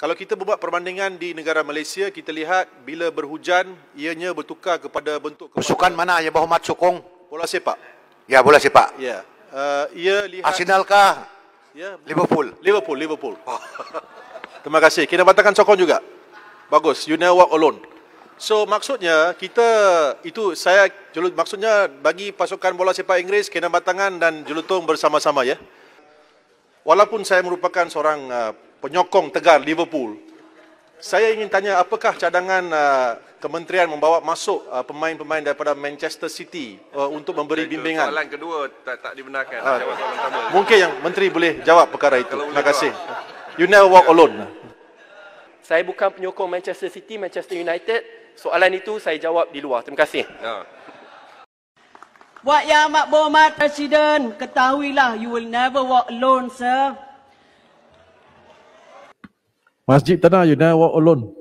Kalau kita buat perbandingan di negara Malaysia, kita lihat bila berhujan, ianya bertukar kepada bentuk... Kepada Sukan mana yang mat sokong? Bola sepak. Ya, bola sepak. Ya. Uh, ia lihat... Arsenal kah? Ya. Liverpool. Liverpool, Liverpool. Oh. Terima kasih. Kita batalkan sokong juga. Bagus. You never walk alone. So maksudnya kita itu saya maksudnya bagi pasukan bola sepak Inggeris kena batangan dan jelutong bersama-sama ya walaupun saya merupakan seorang uh, penyokong tegar Liverpool, saya ingin tanya apakah cadangan uh, kementerian membawa masuk uh, pemain-pemain daripada Manchester City uh, untuk memberi itu bimbingan? Soalan kedua tak, tak dibenarkan. Uh, soalan mungkin yang menteri boleh jawab perkara itu. Terima kasih. You never walk alone. Saya bukan penyokong Manchester City, Manchester United. Soalan itu saya jawab di luar. Terima kasih. Ya. Buat yang amat berhormat Presiden, ketahuilah you will never walk alone, sir. Masjid tanah, you never walk alone.